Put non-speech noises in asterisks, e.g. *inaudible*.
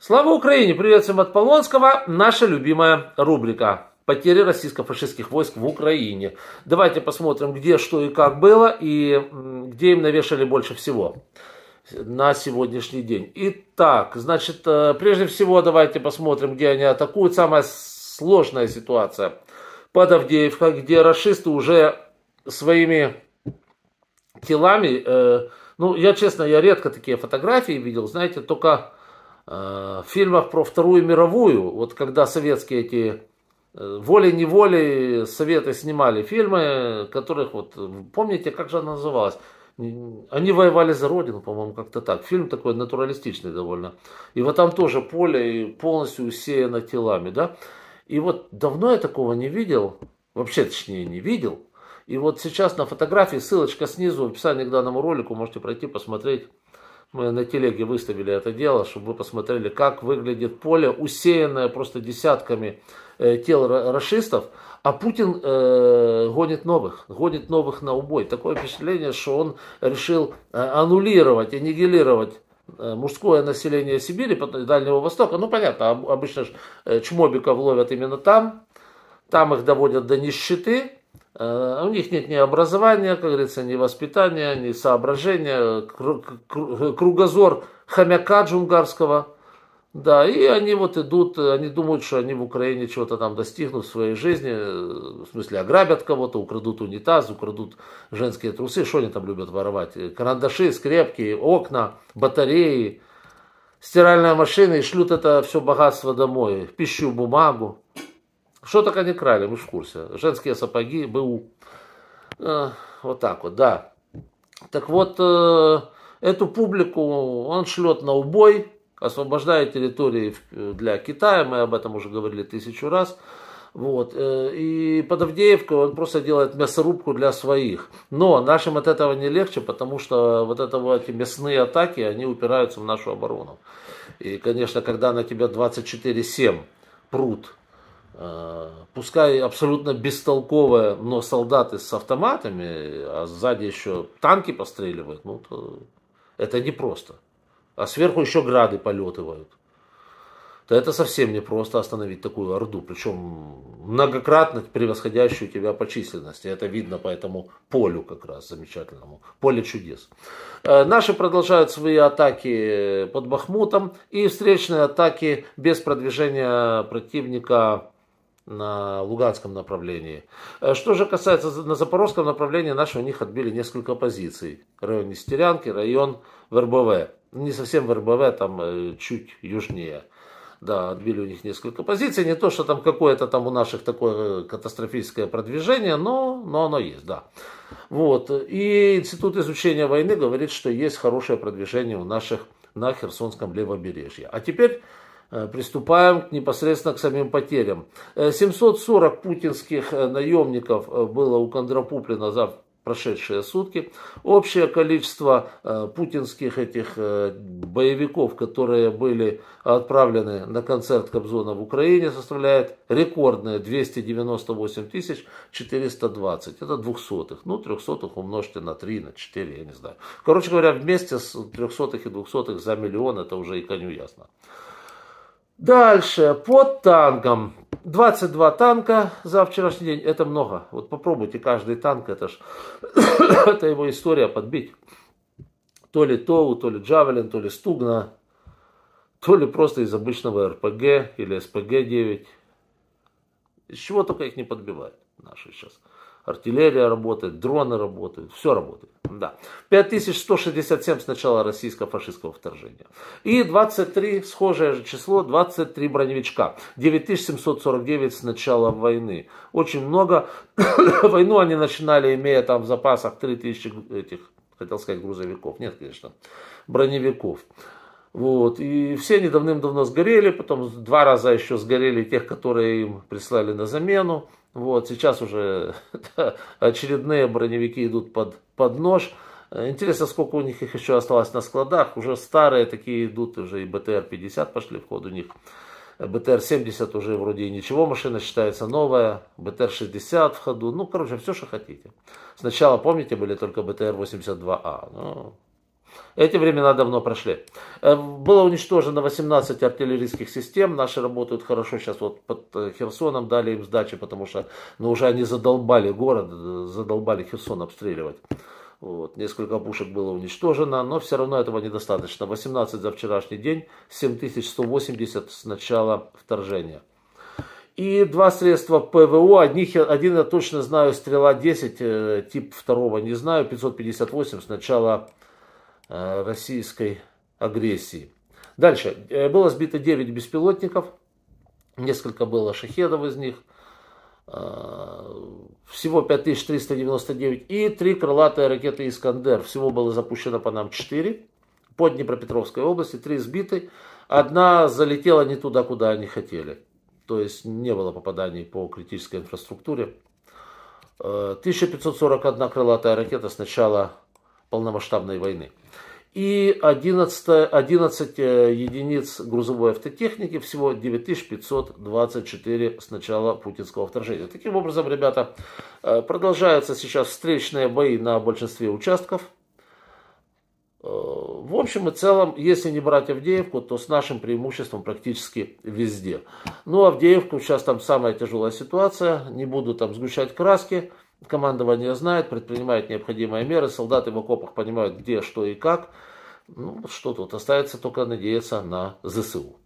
Слава Украине! Привет всем от Полонского. Наша любимая рубрика потери российско-фашистских войск в Украине. Давайте посмотрим, где, что и как было, и где им навешали больше всего на сегодняшний день. Итак, значит, э, прежде всего давайте посмотрим, где они атакуют. Самая сложная ситуация под Авдеевка, где расисты уже своими телами, э, ну, я честно, я редко такие фотографии видел, знаете, только в э, фильмах про Вторую мировую, вот когда советские эти э, волей-неволей советы снимали фильмы, которых вот, помните, как же она называлась? Они воевали за родину, по-моему, как-то так. Фильм такой натуралистичный довольно. И вот там тоже поле полностью усеяно телами, да. И вот давно я такого не видел, вообще точнее не видел. И вот сейчас на фотографии ссылочка снизу в описании к данному ролику, можете пройти посмотреть мы на телеге выставили это дело, чтобы вы посмотрели, как выглядит поле, усеянное просто десятками э, тел расистов, а Путин э, гонит новых, гонит новых на убой. Такое впечатление, что он решил э, аннулировать, аннигилировать э, мужское население Сибири, Дальнего Востока, ну понятно, обычно ж э, чмобиков ловят именно там, там их доводят до нищеты, Э, а у них нет ни образования, как говорится, ни воспитания, ни соображения, кругозор хомяка джунгарского. Да, и они вот идут, они думают, что они в Украине чего-то там достигнут в своей жизни, в смысле ограбят кого-то, украдут унитаз, украдут женские трусы, что они там любят воровать? Карандаши, скрепки, окна, батареи, стиральная машина, и шлют это все богатство домой, пищу, бумагу. Что так они крали, мы в курсе. Женские сапоги, БУ. Э, вот так вот, да. Так вот, э, эту публику он шлет на убой, освобождает территории э, для Китая, мы об этом уже говорили тысячу раз. Вот. Э, и под Авдеевкой он просто делает мясорубку для своих. Но нашим от этого не легче, потому что вот это, вот эти мясные атаки, они упираются в нашу оборону. И, конечно, когда на тебя 24-7 прут Э, пускай абсолютно бестолковая, но солдаты с автоматами, а сзади еще танки постреливают, ну, то это непросто. А сверху еще грады полетывают. То это совсем непросто остановить такую орду, причем многократно превосходящую тебя по численности. Это видно по этому полю как раз замечательному, поле чудес. Э, наши продолжают свои атаки под Бахмутом и встречные атаки без продвижения противника на Луганском направлении. Э, что же касается на Запорожском направлении, наши у них отбили несколько позиций. Район Нестерянки, район ВРБВ. Не совсем ВРБВ, там э, чуть южнее. Да, отбили у них несколько позиций. Не то, что там какое-то там у наших такое э, катастрофическое продвижение, но, но оно есть, да. Вот. И Институт изучения войны говорит, что есть хорошее продвижение у наших на Херсонском левобережье. А теперь Э, приступаем непосредственно к самим потерям. 740 э, путинских э, наемников было у укондрапуплено за прошедшие сутки. Общее количество путинских этих боевиков, которые были отправлены на концерт Кобзона в Украине, составляет рекордные 298 420. Это двухсотых. Ну, трехсотых умножьте на 3, на 4, я не знаю. Короче говоря, вместе с трехсотых и двухсотых за миллион, это уже и коню ясно. Дальше, под танком. 22 танка за вчерашний день, это много. Вот попробуйте каждый танк, это ж *coughs* это его история подбить. То ли Тоу, то ли Джавелин, то ли Стугна, то ли просто из обычного РПГ или СПГ-9. Из чего только их не подбивают наши сейчас артиллерия работает, дроны работают, все работает. Да. 5167 с начала российско-фашистского вторжения. И 23, схожее же число, 23 броневичка. 9749 с начала войны. Очень много. *coughs* Войну они начинали, имея там в запасах 3000 этих, хотел сказать, грузовиков. Нет, конечно, броневиков. Вот. И все они давным-давно сгорели, потом два раза еще сгорели тех, которые им прислали на замену. Вот, сейчас уже *laughs* очередные броневики идут под, под нож. Интересно, сколько у них их еще осталось на складах. Уже старые такие идут, уже и БТР-50 пошли в ход у них. БТР-70 уже вроде и ничего, машина считается новая. БТР-60 в ходу. Ну, короче, все, что хотите. Сначала, помните, были только БТР-82А. А. Ну, эти времена давно прошли. Э, было уничтожено 18 артиллерийских систем. Наши работают хорошо сейчас вот под э, Херсоном. Дали им сдачи, потому что ну, уже они задолбали город, э, задолбали Херсон обстреливать. Вот. Несколько пушек было уничтожено, но все равно этого недостаточно. 18 за вчерашний день, 7180 с начала вторжения. И два средства ПВО, одних, один я точно знаю, стрела 10, тип второго не знаю, 558 с начала Э, российской агрессии. Дальше. Э, было сбито 9 беспилотников, несколько было шахедов из них, э, всего 5399 и три крылатые ракеты «Искандер». Всего было запущено по нам 4 по Днепропетровской области, три сбиты. Одна залетела не туда, куда они хотели. То есть не было попаданий по критической инфраструктуре. 1541 крылатая ракета сначала полномасштабной войны. И 11, 11 э, единиц грузовой автотехники, всего 9524 с начала путинского вторжения. Таким образом, ребята, э, продолжаются сейчас встречные бои на большинстве участков. Э, в общем и целом, если не брать Авдеевку, то с нашим преимуществом практически везде. Ну, Авдеевку сейчас там самая тяжелая ситуация, не буду там сгущать краски. Командование знает, предпринимает необходимые меры, солдаты в окопах понимают, где, что и как. Ну, что тут, остается только надеяться на ЗСУ.